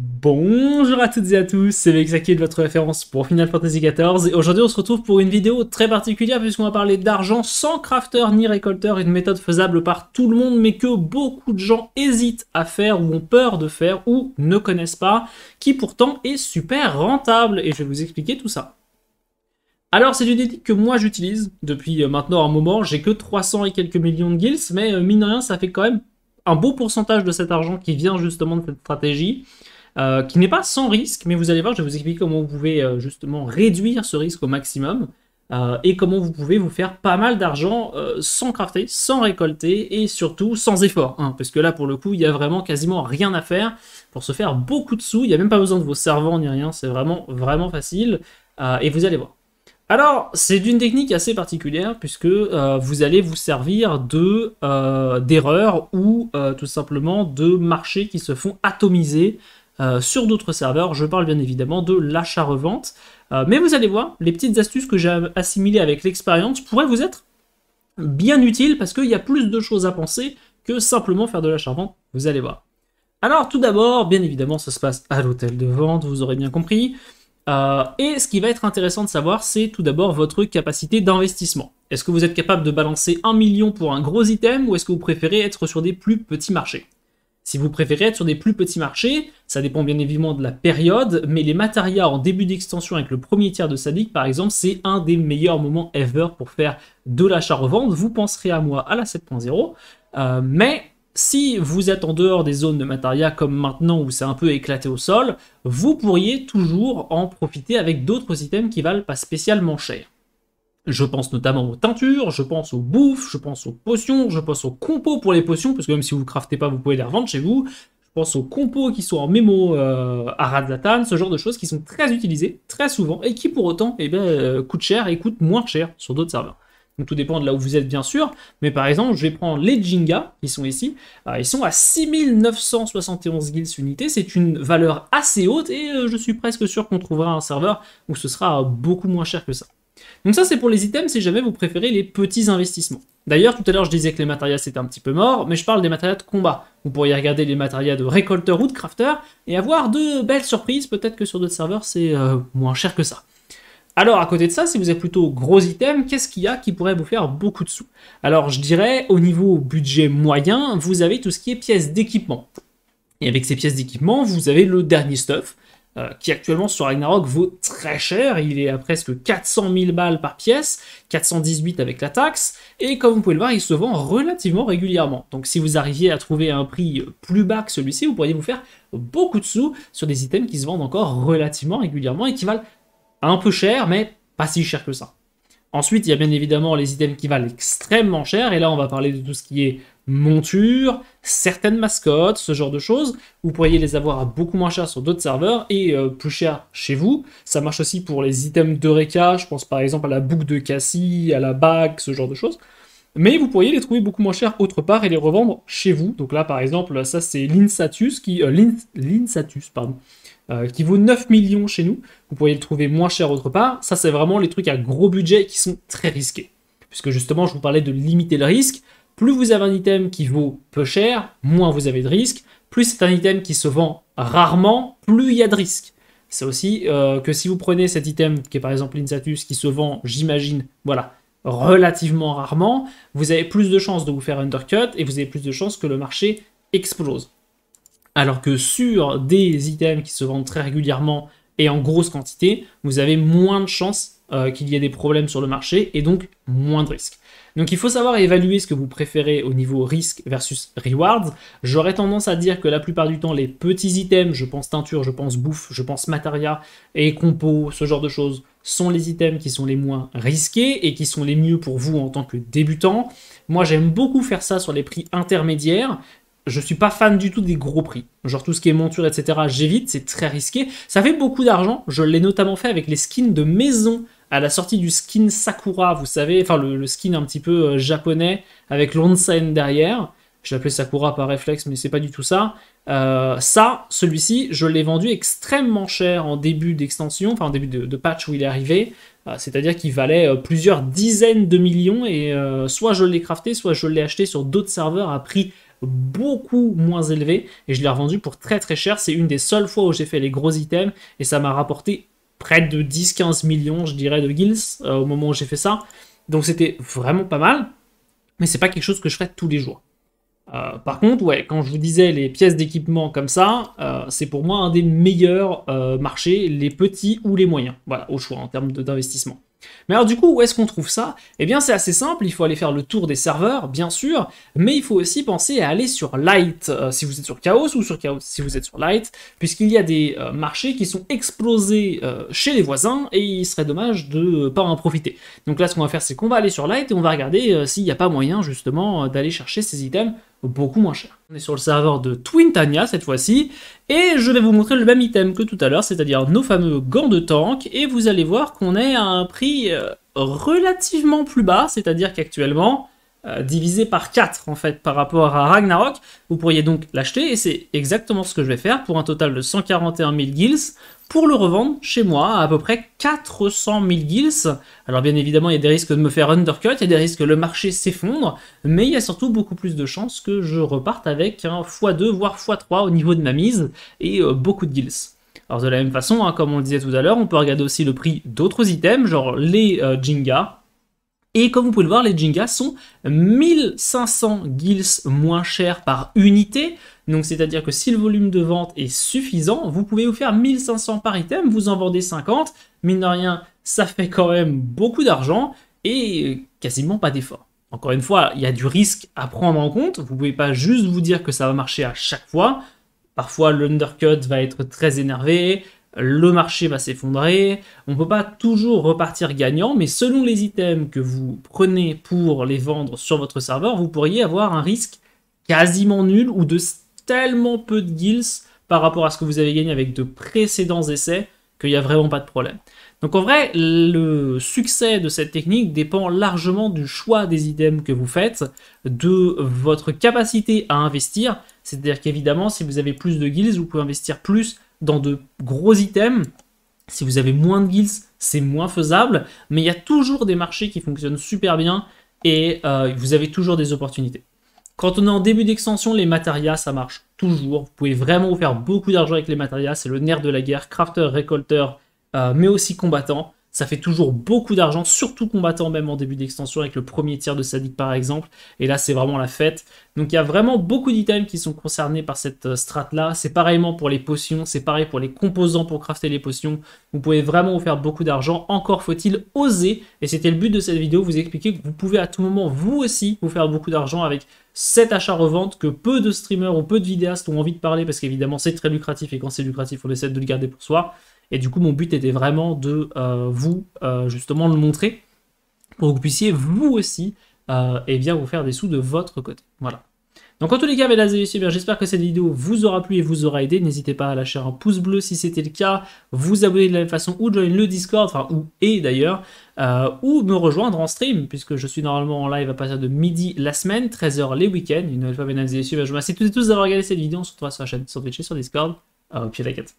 Bonjour à toutes et à tous, c'est Vexaki de votre référence pour Final Fantasy XIV et aujourd'hui on se retrouve pour une vidéo très particulière puisqu'on va parler d'argent sans crafter ni récolteur, une méthode faisable par tout le monde mais que beaucoup de gens hésitent à faire ou ont peur de faire ou ne connaissent pas, qui pourtant est super rentable et je vais vous expliquer tout ça. Alors c'est une éthique que moi j'utilise depuis euh, maintenant un moment, j'ai que 300 et quelques millions de guilds mais euh, mine rien ça fait quand même un beau pourcentage de cet argent qui vient justement de cette stratégie euh, qui n'est pas sans risque, mais vous allez voir, je vais vous expliquer comment vous pouvez euh, justement réduire ce risque au maximum euh, et comment vous pouvez vous faire pas mal d'argent sans crafter, sans récolter et surtout sans effort. Hein, parce que là, pour le coup, il n'y a vraiment quasiment rien à faire pour se faire beaucoup de sous. Il n'y a même pas besoin de vos servants ni rien, c'est vraiment, vraiment facile et vous allez voir. Alors, c'est d'une technique assez particulière puisque vous allez vous servir de d'erreurs ou tout simplement de marchés qui se font atomiser euh, sur d'autres serveurs. Je parle bien évidemment de l'achat-revente. Euh, mais vous allez voir, les petites astuces que j'ai assimilées avec l'expérience pourraient vous être bien utiles parce qu'il y a plus de choses à penser que simplement faire de l'achat-revente. Vous allez voir. Alors tout d'abord, bien évidemment, ça se passe à l'hôtel de vente, vous aurez bien compris. Euh, et ce qui va être intéressant de savoir, c'est tout d'abord votre capacité d'investissement. Est-ce que vous êtes capable de balancer un million pour un gros item ou est-ce que vous préférez être sur des plus petits marchés si vous préférez être sur des plus petits marchés, ça dépend bien évidemment de la période, mais les matérias en début d'extension avec le premier tiers de sa par exemple, c'est un des meilleurs moments ever pour faire de l'achat-revente. Vous penserez à moi à la 7.0, euh, mais si vous êtes en dehors des zones de matérias comme maintenant où c'est un peu éclaté au sol, vous pourriez toujours en profiter avec d'autres items qui valent pas spécialement cher. Je pense notamment aux teintures, je pense aux bouffes, je pense aux potions, je pense aux compos pour les potions, parce que même si vous ne craftez pas, vous pouvez les revendre chez vous. Je pense aux compos qui sont en mémo euh, à Radzatan, ce genre de choses qui sont très utilisées, très souvent, et qui pour autant eh ben, euh, coûtent cher et coûtent moins cher sur d'autres serveurs. Donc tout dépend de là où vous êtes bien sûr, mais par exemple, je vais prendre les Jinga, qui sont ici, euh, ils sont à 6971 guilds unité, c'est une valeur assez haute, et je suis presque sûr qu'on trouvera un serveur où ce sera beaucoup moins cher que ça. Donc ça, c'est pour les items si jamais vous préférez les petits investissements. D'ailleurs, tout à l'heure, je disais que les matérias, c'était un petit peu mort, mais je parle des matérias de combat. Vous pourriez regarder les matérias de récolteur ou de crafter et avoir de belles surprises. Peut-être que sur d'autres serveurs, c'est euh, moins cher que ça. Alors, à côté de ça, si vous êtes plutôt gros items qu'est-ce qu'il y a qui pourrait vous faire beaucoup de sous Alors, je dirais, au niveau budget moyen, vous avez tout ce qui est pièces d'équipement. Et avec ces pièces d'équipement, vous avez le dernier stuff, euh, qui actuellement sur Ragnarok vaut très cher, il est à presque 400 000 balles par pièce, 418 avec la taxe, et comme vous pouvez le voir, il se vend relativement régulièrement. Donc si vous arriviez à trouver un prix plus bas que celui-ci, vous pourriez vous faire beaucoup de sous sur des items qui se vendent encore relativement régulièrement et qui valent un peu cher, mais pas si cher que ça. Ensuite, il y a bien évidemment les items qui valent extrêmement cher, et là on va parler de tout ce qui est montures, certaines mascottes, ce genre de choses. Vous pourriez les avoir à beaucoup moins cher sur d'autres serveurs et euh, plus cher chez vous. Ça marche aussi pour les items d'Eureka, je pense par exemple à la boucle de Cassie, à la bague, ce genre de choses. Mais vous pourriez les trouver beaucoup moins cher autre part et les revendre chez vous. Donc là par exemple, ça c'est l'Insatus qui... Euh, euh, qui vaut 9 millions chez nous, vous pourriez le trouver moins cher autre part. Ça, c'est vraiment les trucs à gros budget qui sont très risqués. Puisque justement, je vous parlais de limiter le risque. Plus vous avez un item qui vaut peu cher, moins vous avez de risque. Plus c'est un item qui se vend rarement, plus il y a de risques. C'est aussi euh, que si vous prenez cet item qui est par exemple l'Insatus qui se vend, j'imagine, voilà, relativement rarement, vous avez plus de chances de vous faire undercut et vous avez plus de chances que le marché explose. Alors que sur des items qui se vendent très régulièrement et en grosse quantité, vous avez moins de chances euh, qu'il y ait des problèmes sur le marché et donc moins de risques. Donc il faut savoir évaluer ce que vous préférez au niveau risque versus reward J'aurais tendance à dire que la plupart du temps, les petits items, je pense teinture, je pense bouffe, je pense matéria et compos, ce genre de choses, sont les items qui sont les moins risqués et qui sont les mieux pour vous en tant que débutant. Moi j'aime beaucoup faire ça sur les prix intermédiaires, je suis pas fan du tout des gros prix. Genre tout ce qui est monture, etc., j'évite, c'est très risqué. Ça fait beaucoup d'argent, je l'ai notamment fait avec les skins de maison à la sortie du skin Sakura, vous savez, enfin le, skin un petit peu euh, japonais avec l'onsen derrière. Je l'appelais Sakura par réflexe, mais c'est pas du tout ça. Euh, ça, celui-ci, je l'ai vendu extrêmement cher en début d'extension, enfin en début de, patch où il est arrivé. Euh, c'est-à-dire qu'il valait plusieurs dizaines de millions et soit je l'ai crafté, soit je l'ai acheté sur d'autres serveurs à prix beaucoup moins élevé et je l'ai revendu pour très très cher. C'est une des seules fois où j'ai fait les gros items et ça m'a rapporté près de 10-15 millions, je dirais, de guilds euh, au moment où j'ai fait ça. Donc c'était vraiment pas mal, mais c'est pas quelque chose que je ferais tous les jours. Euh, par contre, ouais, quand je vous disais les pièces d'équipement comme ça, euh, c'est pour moi un des meilleurs marchés, les petits ou les moyens, voilà, au choix en termes d'investissement. Mais alors du coup, où est-ce qu'on trouve ça Eh bien c'est assez simple, il faut aller faire le tour des serveurs, bien sûr, mais il faut aussi penser à aller sur Light, euh, si vous êtes sur Chaos, ou sur Chaos si vous êtes sur Light, puisqu'il y a des euh, marchés qui sont explosés euh, chez les voisins, et il serait dommage de ne pas en profiter. Donc là, ce qu'on va faire, c'est qu'on va aller sur Light, et on va regarder s'il n'y a pas moyen, justement, d'aller chercher ces items beaucoup moins cher. On est sur le serveur de Twintania cette fois-ci, et je vais vous montrer le même item que tout à l'heure, c'est-à-dire nos fameux gants de tank, et vous allez voir qu'on est à un prix euh, relativement plus bas, c'est-à-dire qu'actuellement, euh, divisé par 4 en fait par rapport à Ragnarok. Vous pourriez donc l'acheter et c'est exactement ce que je vais faire pour un total de 141 000 gills pour le revendre chez moi à peu près 400 000 gills. Alors bien évidemment il y a des risques de me faire undercut, il y a des risques que le marché s'effondre, mais il y a surtout beaucoup plus de chances que je reparte avec un x2 voire x3 au niveau de ma mise et euh, beaucoup de gils Alors de la même façon, hein, comme on le disait tout à l'heure, on peut regarder aussi le prix d'autres items, genre les euh, Jinga, et comme vous pouvez le voir, les Jingas sont 1500 guilds moins chers par unité. Donc c'est-à-dire que si le volume de vente est suffisant, vous pouvez vous faire 1500 par item, vous en vendez 50. Mine de rien, ça fait quand même beaucoup d'argent et euh, quasiment pas d'effort. Encore une fois, il y a du risque à prendre en compte. Vous ne pouvez pas juste vous dire que ça va marcher à chaque fois. Parfois, l'undercut va être très énervé le marché va s'effondrer, on ne peut pas toujours repartir gagnant, mais selon les items que vous prenez pour les vendre sur votre serveur, vous pourriez avoir un risque quasiment nul ou de tellement peu de guilds par rapport à ce que vous avez gagné avec de précédents essais qu'il n'y a vraiment pas de problème. Donc en vrai, le succès de cette technique dépend largement du choix des items que vous faites, de votre capacité à investir, c'est-à-dire qu'évidemment, si vous avez plus de guilds, vous pouvez investir plus dans de gros items. Si vous avez moins de guilds, c'est moins faisable, mais il y a toujours des marchés qui fonctionnent super bien et euh, vous avez toujours des opportunités. Quand on est en début d'extension, les matérias, ça marche toujours. Vous pouvez vraiment vous faire beaucoup d'argent avec les matérias, c'est le nerf de la guerre, crafter, récolteur, euh, mais aussi combattant. Ça fait toujours beaucoup d'argent, surtout combattant même en début d'extension avec le premier tiers de Sadik par exemple. Et là, c'est vraiment la fête. Donc il y a vraiment beaucoup d'items qui sont concernés par cette euh, strat là. C'est pareillement pour les potions, c'est pareil pour les composants pour crafter les potions. Vous pouvez vraiment vous faire beaucoup d'argent. Encore faut-il oser. Et c'était le but de cette vidéo, vous expliquer que vous pouvez à tout moment vous aussi vous faire beaucoup d'argent avec cet achat-revente que peu de streamers ou peu de vidéastes ont envie de parler parce qu'évidemment c'est très lucratif et quand c'est lucratif on essaie de le garder pour soi. Et du coup, mon but était vraiment de euh, vous, euh, justement, le montrer pour que vous puissiez, vous aussi, et euh, eh bien, vous faire des sous de votre côté. Voilà. Donc, en tous les cas, mesdames et messieurs, j'espère que cette vidéo vous aura plu et vous aura aidé. N'hésitez pas à lâcher un pouce bleu si c'était le cas, vous abonner de la même façon ou de joindre le Discord, enfin, ou et d'ailleurs, ou me rejoindre en stream, puisque je suis normalement en live à partir de midi la semaine, 13h les week-ends. Une nouvelle fois, mesdames et messieurs, je vous remercie tous et tous d'avoir regardé cette vidéo. On se retrouve sur la chaîne, sur Twitch et sur Discord. Au pied la quête.